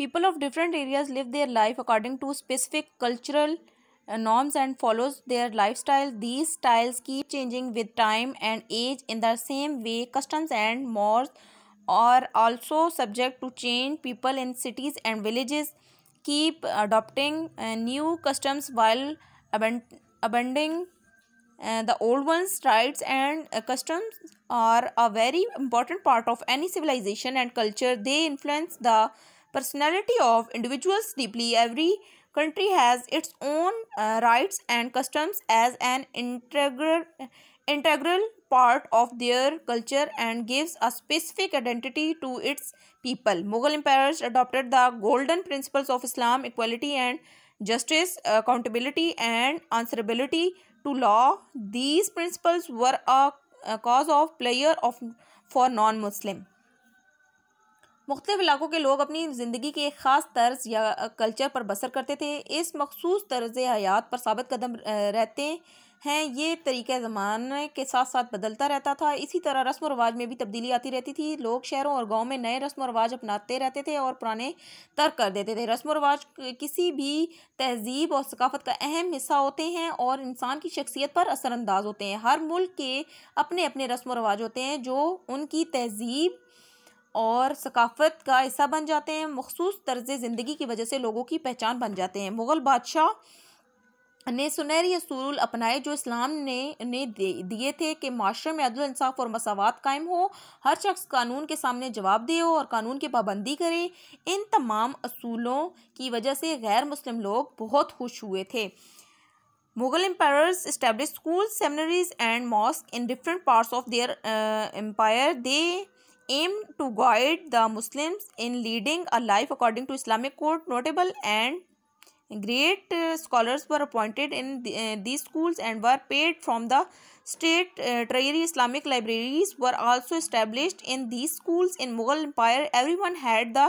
People of different areas live their life according to specific cultural uh, norms and follows their lifestyle. These styles keep changing with time and age. In the same way, customs and mores are also subject to change. People in cities and villages keep adopting uh, new customs while aband abandoning uh, the old ones. Rites and uh, customs are a very important part of any civilization and culture. They influence the personality of individuals deeply. Every country has its own uh, rights and customs as an integral, integral part of their culture and gives a specific identity to its people. Mughal emperors adopted the golden principles of Islam, equality and justice, accountability and answerability to law. These principles were a, a cause of pleasure of, for non-Muslim. मुख्तलिफ़ इलाकों के लोग अपनी ज़िंदगी के एक ख़ास तर्ज या कल्चर पर बसर करते थे इस मखसूस तर्ज हयात पर सबत कदम रहते हैं ये तरीक़ ज़माने के साथ साथ बदलता रहता था इसी तरह रस्म और रवाज में भी तब्दीली आती रहती थी लोग शहरों और गाँव में नए रस्म और रवाज अपनाते रहते थे और पुराने तर्क कर देते थे रस्म और रवाज किसी भी तहजीब और सकाफत का अहम हिस्सा होते हैं और इंसान की शख्सियत पर असरानंदाज होते हैं हर मुल्क के अपने अपने रस्म व रवाज होते हैं जो उनकी तहजीब और सकाफत का हिस्सा बन जाते हैं मखसूस तर्ज ज़िंदगी की वजह से लोगों की पहचान बन जाते हैं मुग़ल बादशाह ने सुनहरी असूल अपनाए जो इस्लाम ने ने दिए थे कि माशरे में अदलानसाफ और मसावत कायम हो हर शख्स कानून के सामने जवाब दे और कानून की पाबंदी करे इन तमाम असूलों की वजह से गैर मुस्लिम लोग बहुत खुश हुए थे Mughal empire establish school seminaries and mosque in different parts of their empire they aimed to guide the Muslims in leading a life according to Islamic code. Notable and great uh, scholars were appointed in the, uh, these schools and were paid from the state uh, treasury islamic libraries were also established in these schools in mughal empire everyone had the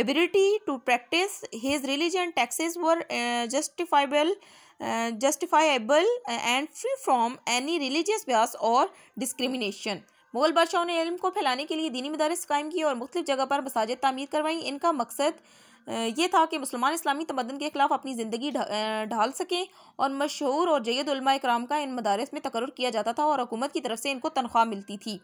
liberty to practice his religion taxes were uh, justifiable uh, justifiable uh, and free from any religious bias or discrimination Mughal बादशाहों ने इल्म को फैलाने के लिए दीनी मदारस कायम किए और मुख्तु जगह पर मसाजिद तमीर करवाई इनका मकसद ये था कि मुसलमान इस्लामी तमदन के खिलाफ अपनी ज़िंदगी ढाल सकें और मशहूर और जैद कराम का इन मदारस में तकर किया जाता था और हुकूमत की तरफ से इनको तनख्वाह मिलती थी